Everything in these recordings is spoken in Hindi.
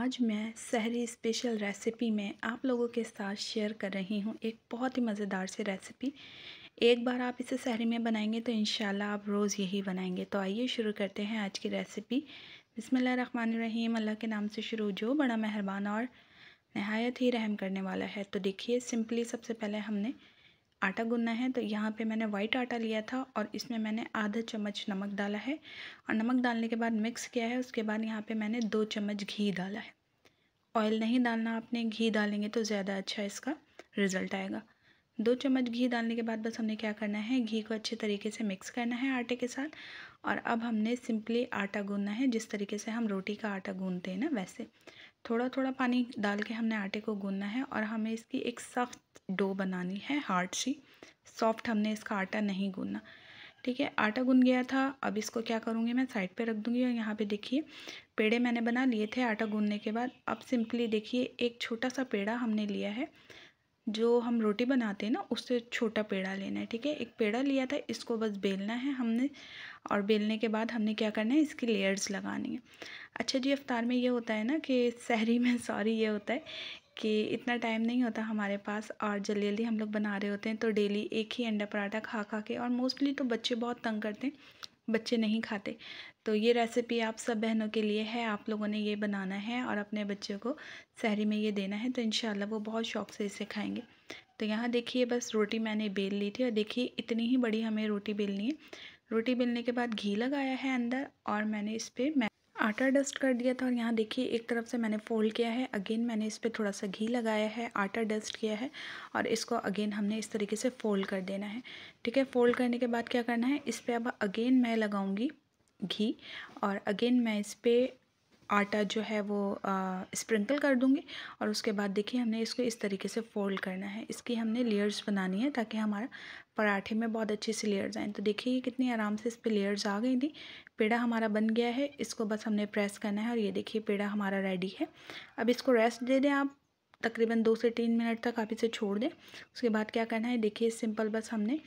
आज मैं सहरी स्पेशल रेसिपी में आप लोगों के साथ शेयर कर रही हूँ एक बहुत ही मज़ेदार सी रेसिपी एक बार आप इसे सहरी में बनाएंगे तो इन आप रोज़ यही बनाएंगे तो आइए शुरू करते हैं आज की रेसिपी बिसमीम अल्लाह के नाम से शुरू जो बड़ा मेहरबान और नहायत ही रहम करने वाला है तो देखिए सिंपली सबसे पहले हमने आटा गुनना है तो यहाँ पे मैंने वाइट आटा लिया था और इसमें मैंने आधा चम्मच नमक डाला है और नमक डालने के बाद मिक्स किया है उसके बाद यहाँ पे मैंने दो चम्मच घी डाला है ऑयल नहीं डालना आपने घी डालेंगे तो ज़्यादा अच्छा इसका रिज़ल्ट आएगा दो चम्मच घी डालने के बाद बस हमने क्या करना है घी को अच्छे तरीके से मिक्स करना है आटे के साथ और अब हमने सिंपली आटा गूंदना है जिस तरीके से हम रोटी का आटा गूंदते हैं ना वैसे थोड़ा थोड़ा पानी डाल के हमने आटे को गूंदना है और हमें इसकी एक सख्त डो बनानी है हार्ड सी सॉफ्ट हमने इसका आटा नहीं गूंदना ठीक है आटा गूंद गया था अब इसको क्या करूँगी मैं साइड पे रख दूँगी और यहाँ पे देखिए पेड़े मैंने बना लिए थे आटा गूंदने के बाद अब सिंपली देखिए एक छोटा सा पेड़ा हमने लिया है जो हम रोटी बनाते हैं ना उससे छोटा पेड़ा लेना है ठीक है एक पेड़ा लिया था इसको बस बेलना है हमने और बेलने के बाद हमने क्या करना है इसकी लेयर्स लगानी है अच्छा जी अफ्तार में ये होता है ना कि शहरी में सॉरी ये होता है कि इतना टाइम नहीं होता हमारे पास और जल्दी जल्दी हम लोग बना रहे होते हैं तो डेली एक ही अंडा पराठा खा खा के और मोस्टली तो बच्चे बहुत तंग करते हैं बच्चे नहीं खाते तो ये रेसिपी आप सब बहनों के लिए है आप लोगों ने ये बनाना है और अपने बच्चों को शहरी में ये देना है तो इन वो बहुत शौक से इसे खाएँगे तो यहाँ देखिए बस रोटी मैंने बेल ली थी और देखिए इतनी ही बड़ी हमें रोटी बेलनी है रोटी बेलने के बाद घी लगाया है अंदर और मैंने इस पर मैं आटा डस्ट कर दिया था और यहाँ देखिए एक तरफ से मैंने फोल्ड किया है अगेन मैंने इस पर थोड़ा सा घी लगाया है आटा डस्ट किया है और इसको अगेन हमने इस तरीके से फ़ोल्ड कर देना है ठीक है फ़ोल्ड करने के बाद क्या करना है इस पर अब अगेन मैं लगाऊंगी घी और अगेन मैं इस पर आटा जो है वो स्प्रिंकल कर दूँगी और उसके बाद देखिए हमने इसको इस तरीके से फोल्ड करना है इसकी हमने लेयर्स बनानी है ताकि हमारा पराठे में बहुत अच्छे से लेयर्स आएँ तो देखिए ये कितनी आराम से इस पर लेयर्स आ गई थी पेड़ा हमारा बन गया है इसको बस हमने प्रेस करना है और ये देखिए पेड़ा हमारा रेडी है अब इसको रेस्ट दे दें आप तकरीबन दो से तीन मिनट तक आप इसे छोड़ दें उसके बाद क्या करना है देखिए सिंपल बस हमने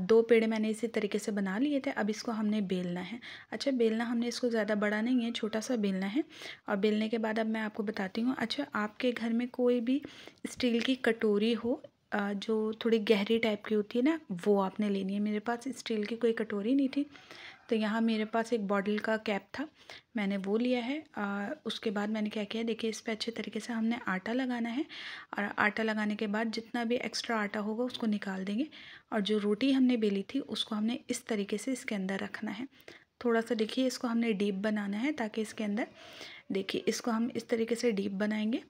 दो पेड़े मैंने इसी तरीके से बना लिए थे अब इसको हमने बेलना है अच्छा बेलना हमने इसको ज़्यादा बड़ा नहीं है छोटा सा बेलना है और बेलने के बाद अब मैं आपको बताती हूँ अच्छा आपके घर में कोई भी स्टील की कटोरी हो जो थोड़ी गहरी टाइप की होती है ना वो आपने लेनी है मेरे पास स्टील की कोई कटोरी नहीं थी तो यहाँ मेरे पास एक बॉटल का कैप था मैंने वो लिया है आ, उसके बाद मैंने क्या किया देखिए इस पर अच्छे तरीके से हमने आटा लगाना है और आटा लगाने के बाद जितना भी एक्स्ट्रा आटा होगा उसको निकाल देंगे और जो रोटी हमने बेली थी उसको हमने इस तरीके से इसके अंदर रखना है थोड़ा सा देखिए इसको हमने डीप बनाना है ताकि इसके अंदर देखिए इसको हम इस तरीके से डीप बनाएंगे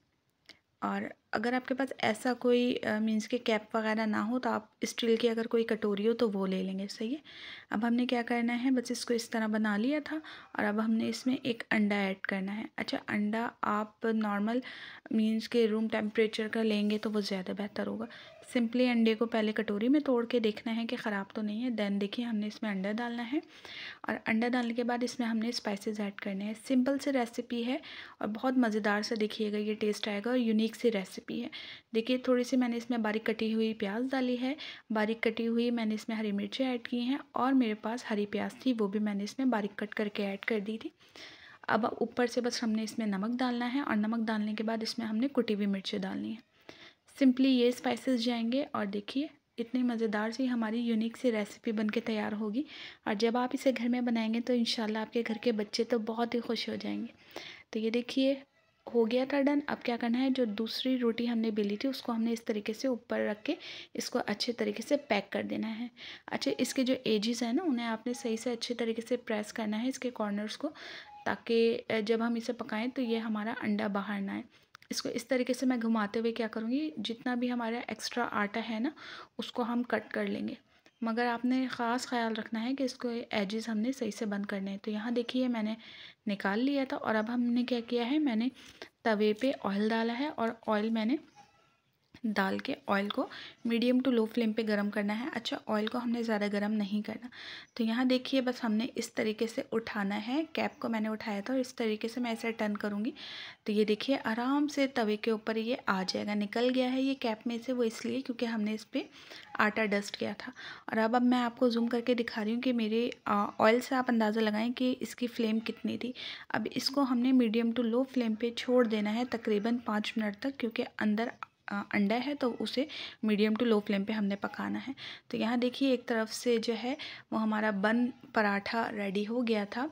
और अगर आपके पास ऐसा कोई मीन्स के कैप वगैरह ना हो तो आप स्टील की अगर कोई कटोरी हो तो वो ले लेंगे सही है अब हमने क्या करना है बस इसको इस तरह बना लिया था और अब हमने इसमें एक अंडा ऐड करना है अच्छा अंडा आप नॉर्मल मीन्स के रूम टेम्परेचर का लेंगे तो वो ज़्यादा बेहतर होगा सिंपली अंडे को पहले कटोरी में तोड़ के देखना है कि ख़राब तो नहीं है देन देखिए हमने इसमें अंडा डालना है और अंडा डालने के बाद इसमें हमने स्पाइसेस ऐड करने हैं सिंपल सी रेसिपी है और बहुत मज़ेदार से देखिएगा ये टेस्ट आएगा और यूनिक सी रेसिपी रेसिपी है देखिए थोड़ी सी मैंने इसमें बारीक कटी हुई प्याज डाली है बारीक कटी हुई मैंने इसमें हरी मिर्ची ऐड की हैं और मेरे पास हरी प्याज थी वो भी मैंने इसमें बारीक कट करके ऐड कर दी थी अब ऊपर से बस हमने इसमें नमक डालना है और नमक डालने के बाद इसमें हमने कुटी हुई मिर्ची डालनी है सिंपली ये स्पाइसेस जाएंगे और देखिए इतनी मज़ेदार सी हमारी यूनिक सी रेसिपी बन के तैयार होगी और जब आप इसे घर में बनाएंगे तो इन आपके घर के बच्चे तो बहुत ही खुश हो जाएंगे तो ये देखिए हो गया था डन अब क्या करना है जो दूसरी रोटी हमने बेली थी उसको हमने इस तरीके से ऊपर रख के इसको अच्छे तरीके से पैक कर देना है अच्छा इसके जो एजेस हैं ना उन्हें आपने सही से अच्छे तरीके से प्रेस करना है इसके कॉर्नर्स को ताकि जब हम इसे पकाएं तो ये हमारा अंडा बाहर ना आए इसको इस तरीके से मैं घुमाते हुए क्या करूँगी जितना भी हमारा एक्स्ट्रा आटा है ना उसको हम कट कर लेंगे मगर आपने ख़ास ख्याल रखना है कि इसको एजेस हमने सही से बंद करने हैं तो यहाँ देखिए मैंने निकाल लिया था और अब हमने क्या किया है मैंने तवे पे ऑयल डाला है और ऑयल मैंने डाल के ऑयल को मीडियम टू लो फ्लेम पे गरम करना है अच्छा ऑयल को हमने ज़्यादा गरम नहीं करना तो यहाँ देखिए बस हमने इस तरीके से उठाना है कैप को मैंने उठाया था और इस तरीके से मैं ऐसे टर्न करूँगी तो ये देखिए आराम से तवे के ऊपर ये आ जाएगा निकल गया है ये कैप में से वो इसलिए क्योंकि हमने इस पर आटा डस्ट किया था और अब अब मैं आपको जूम करके दिखा रही हूँ कि मेरे ऑयल से आप अंदाज़ा लगाएं कि इसकी फ्लेम कितनी थी अब इसको हमने मीडियम टू लो फ्लेम पर छोड़ देना है तकरीबन पाँच मिनट तक क्योंकि अंदर अंडा है तो उसे मीडियम टू लो फ्लेम पे हमने पकाना है तो यहाँ देखिए एक तरफ से जो है वो हमारा बन पराठा रेडी हो गया था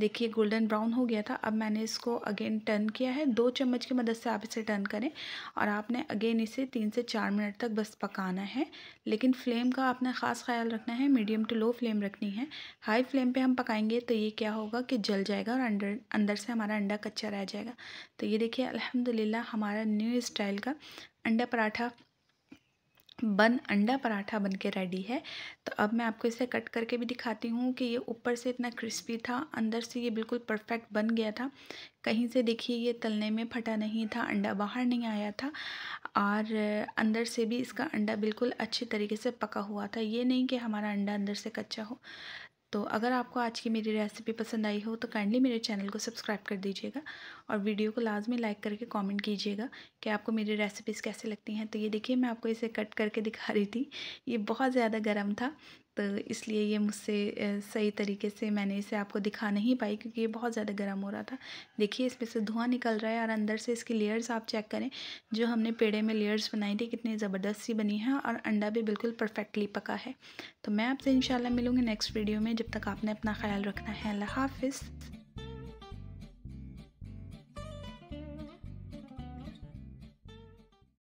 देखिए गोल्डन ब्राउन हो गया था अब मैंने इसको अगेन टर्न किया है दो चम्मच की मदद से आप इसे टर्न करें और आपने अगेन इसे तीन से चार मिनट तक बस पकाना है लेकिन फ्लेम का आपने ख़ास ख्याल रखना है मीडियम टू लो फ्लेम रखनी है हाई फ्लेम पर हम पकाएंगे तो ये क्या होगा कि जल जाएगा और अंडर अंदर से हमारा अंडा कच्चा रह जाएगा तो ये देखिए अलहमदिल्ला हमारा न्यू स्टाइल का अंडा पराठा बन अंडा पराठा बन के रेडी है तो अब मैं आपको इसे कट करके भी दिखाती हूँ कि ये ऊपर से इतना क्रिस्पी था अंदर से ये बिल्कुल परफेक्ट बन गया था कहीं से देखिए ये तलने में फटा नहीं था अंडा बाहर नहीं आया था और अंदर से भी इसका अंडा बिल्कुल अच्छे तरीके से पका हुआ था ये नहीं कि हमारा अंडा अंदर से कच्चा हो तो अगर आपको आज की मेरी रेसिपी पसंद आई हो तो काइंडली मेरे चैनल को सब्सक्राइब कर दीजिएगा और वीडियो को लाजमी लाइक करके कमेंट कीजिएगा कि आपको मेरी रेसिपीज़ कैसे लगती हैं तो ये देखिए मैं आपको इसे कट करके दिखा रही थी ये बहुत ज़्यादा गर्म था तो इसलिए ये मुझसे सही तरीके से मैंने इसे आपको दिखा नहीं पाई क्योंकि ये बहुत ज़्यादा गर्म हो रहा था देखिए इसमें से धुआं निकल रहा है और अंदर से इसकी लेयर्स आप चेक करें जो हमने पेड़े में लेयर्स बनाई थी कितनी ज़बरदस्त सी बनी है और अंडा भी बिल्कुल परफेक्टली पका है तो मैं आपसे इन मिलूँगी नेक्स्ट वीडियो में जब तक आपने अपना ख्याल रखना है अल्लाह हाफिज़